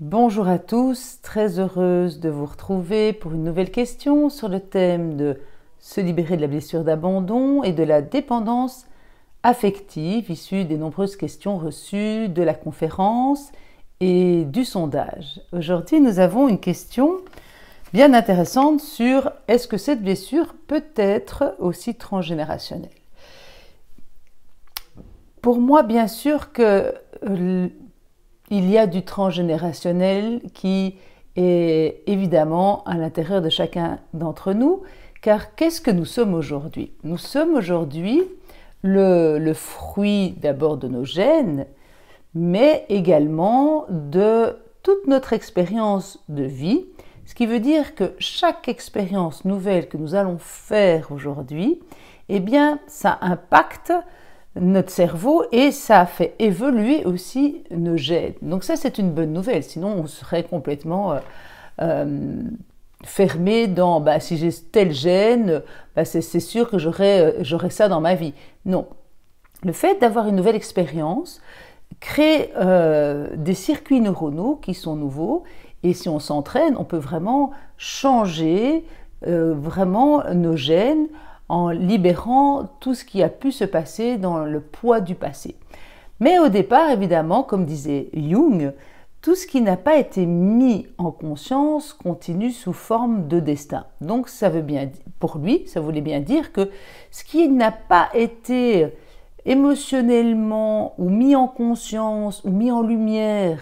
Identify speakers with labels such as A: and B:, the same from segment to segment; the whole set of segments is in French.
A: Bonjour à tous, très heureuse de vous retrouver pour une nouvelle question sur le thème de se libérer de la blessure d'abandon et de la dépendance affective issue des nombreuses questions reçues de la conférence et du sondage. Aujourd'hui, nous avons une question bien intéressante sur est-ce que cette blessure peut être aussi transgénérationnelle Pour moi, bien sûr que euh, il y a du transgénérationnel qui est évidemment à l'intérieur de chacun d'entre nous, car qu'est-ce que nous sommes aujourd'hui Nous sommes aujourd'hui le, fruit d'abord de nos gènes, mais également de toute notre expérience de vie, ce qui veut dire que chaque expérience nouvelle que nous allons faire aujourd'hui, eh bien, ça impacte notre cerveau et ça fait évoluer aussi nos gènes Donc ça, c'est une bonne nouvelle. Sinon, on serait complètement euh, euh, fermé dans bah, si j'ai tel gène, bah, c'est sûr que j'aurai euh, ça dans ma vie. Non. Le fait d'avoir une nouvelle expérience crée des circuits neuronaux qui sont nouveaux et si on s'entraîne, on peut vraiment changer vraiment nos gènes en libérant tout ce qui a pu se passer dans le poids du passé. Mais au départ, évidemment, comme disait Jung, tout ce qui n'a pas été mis en conscience continue sous forme de destin. Donc ça veut bien pour lui, ça voulait bien dire que ce qui n'a pas été émotionnellement ou mis en conscience ou mis en lumière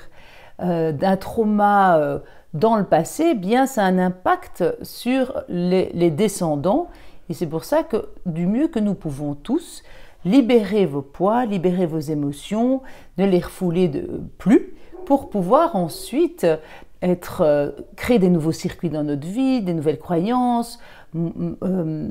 A: euh, d'un trauma euh, dans le passé, eh bien ça a un impact sur les descendants et c'est pour ça que du mieux que nous pouvons tous, libérer vos poids, libérer vos émotions, ne les refouler de, plus pour pouvoir ensuite être, euh, créer des nouveaux circuits dans notre vie, des nouvelles croyances, euh,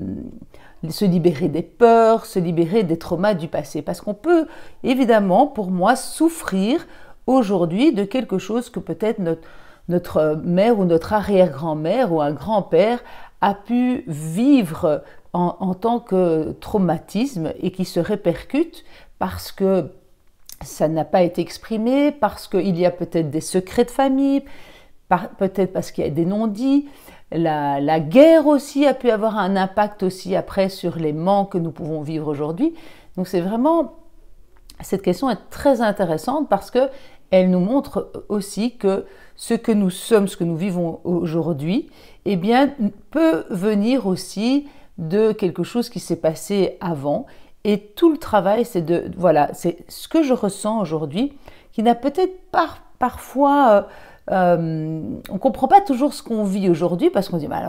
A: se libérer des peurs, se libérer des traumas du passé. Parce qu'on peut évidemment, pour moi, souffrir aujourd'hui de quelque chose que peut-être notre notre mère ou notre arrière-grand-mère ou un grand-père a pu vivre en, tant que traumatisme et qui se répercute parce que ça n'a pas été exprimé, parce qu'il y a peut-être des secrets de famille, peut-être parce qu'il y a des non-dits. La, la, guerre aussi a pu avoir un impact aussi après sur les manques que nous pouvons vivre aujourd'hui. Donc c'est vraiment, cette question est très intéressante parce que elle nous montre aussi que ce que nous sommes, ce que nous vivons aujourd'hui, eh bien, peut venir aussi de quelque chose qui s'est passé avant. Et tout le travail, c'est de, voilà, c'est ce que je ressens aujourd'hui, qui n'a peut-être pas parfois... Euh, euh, on comprend pas toujours ce qu'on vit aujourd'hui parce qu'on dit, mais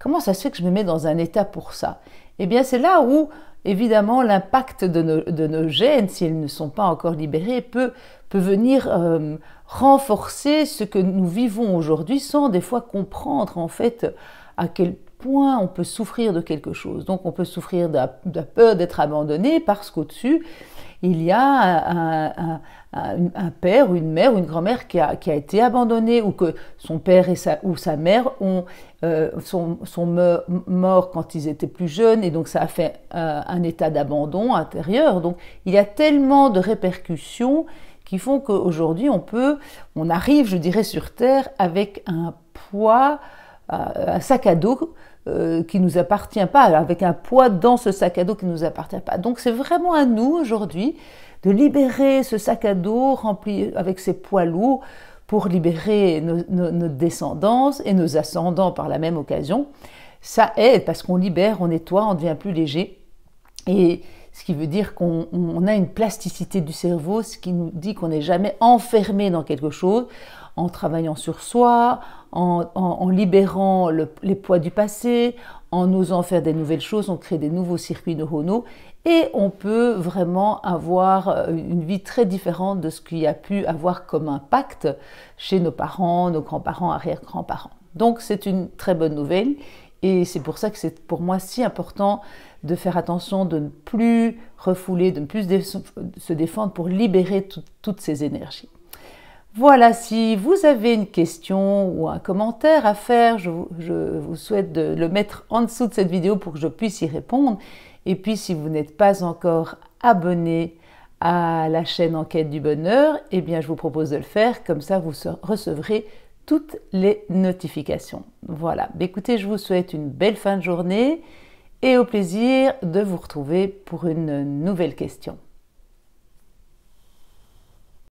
A: comment ça se fait que je me mets dans un état pour ça Eh bien, c'est là où évidemment, l'impact de nos, gènes, si gènes, ne sont pas encore libérés, peut, venir euh, renforcer ce que nous vivons aujourd'hui sans des fois comprendre en fait à quel point on peut souffrir de quelque chose. Donc on peut souffrir de la peur d'être abandonné parce qu'au-dessus, il y a un, père ou une mère, ou une grand-mère qui a, été abandonnée ou que son père ou sa mère ont, euh, sont, morts quand ils étaient plus jeunes et donc ça a fait euh, un état d'abandon intérieur. Donc il y a tellement de répercussions qui font qu'aujourd'hui on peut, on arrive, je dirais, sur Terre avec un poids un sac à dos qui euh, qui nous appartient pas, avec un poids dans ce sac à dos qui nous appartient pas. Donc c'est vraiment à nous aujourd'hui de libérer ce sac à dos rempli avec ses poids lourds pour libérer nos, notre descendance et nos ascendants par la même occasion. Ça aide parce qu'on libère, on nettoie, on devient plus léger. Et ce qui veut dire qu'on a une plasticité du cerveau, ce qui nous dit qu'on n'est jamais enfermé dans quelque chose en travaillant sur soi, en, libérant les poids du passé, en osant faire des nouvelles choses, on crée des nouveaux circuits neuronaux et on peut vraiment avoir euh, une vie très différente de ce qu'il a pu avoir comme impact chez nos parents, nos grands-parents, arrière-grands-parents. Donc c'est une très bonne nouvelle et c'est pour ça que c'est pour moi si important de faire attention de ne plus refouler, de ne plus se défendre pour libérer toutes ces énergies. Voilà, si vous avez une question ou un commentaire à faire, je, vous souhaite de le mettre en dessous de cette vidéo pour que je puisse y répondre. Et puis, si vous n'êtes pas encore abonné à la chaîne Enquête du Bonheur, eh bien, je vous propose de le faire. Comme ça, vous recevrez toutes les notifications. Voilà. Écoutez, je vous souhaite une belle fin de journée et au plaisir de vous retrouver pour une nouvelle question.